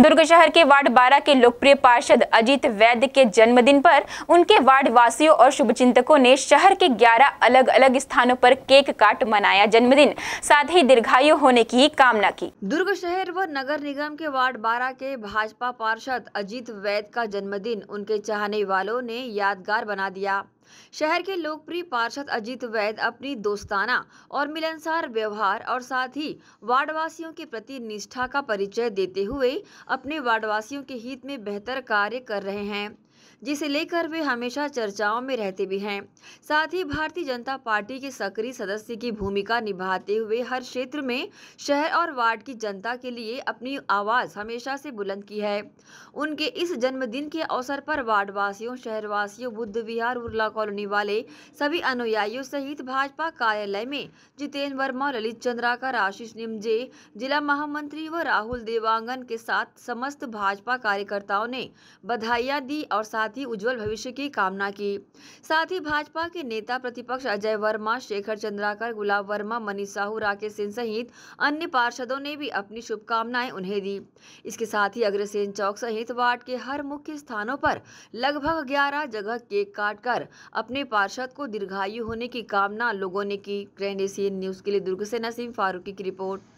दुर्ग शहर के वार्ड 12 के लोकप्रिय पार्षद अजीत वैद्य के जन्मदिन पर उनके वार्ड वासियों और शुभचिंतकों ने शहर के 11 अलग अलग स्थानों पर केक काट मनाया जन्मदिन साथ ही दीर्घायु होने की कामना की दुर्ग शहर व नगर निगम के वार्ड 12 के भाजपा पार्षद अजीत वैद्य का जन्मदिन उनके चाहने वालों ने यादगार बना दिया शहर के लोकप्रिय पार्षद अजीत वैद अपनी दोस्ताना और मिलनसार व्यवहार और साथ ही वार्डवासियों के प्रति निष्ठा का परिचय देते हुए अपने वार्डवासियों के हित में बेहतर कार्य कर रहे हैं जिसे लेकर वे हमेशा चर्चाओं में रहते भी हैं साथ ही भारतीय जनता पार्टी के सक्रिय सदस्य की भूमिका निभाते हुए हर क्षेत्र में शहर और वार्ड की जनता के लिए अपनी आवाज़ हमेशा से बुलंद की है उनके इस जन्मदिन के अवसर पर वार्डवासियों शहरवासियों बुद्ध विहार उर्ला कॉलोनी वाले सभी अनुयायियों सहित भाजपा कार्यालय में जितेन्द्र वर्मा ललित चंद्रा का आशीष निमजे जिला महामंत्री व राहुल देवांगन के साथ समस्त भाजपा कार्यकर्ताओं ने बधाइयाँ दी और साथ ही उज्जवल भविष्य की कामना की साथ ही भाजपा के नेता प्रतिपक्ष अजय वर्मा शेखर चंद्राकर गुलाब वर्मा मनीष साहू राकेश सिंह सहित अन्य पार्षदों ने भी अपनी शुभकामनाएं उन्हें दी इसके साथ ही अग्रसेन चौक सहित वार्ड के हर मुख्य स्थानों पर लगभग ग्यारह जगह केक काट कर अपने पार्षद को दीर्घायु होने की कामना लोगों ने की ग्रैंड एशियन न्यूज़ के लिए दुर्ग से नसीम फारूकी की रिपोर्ट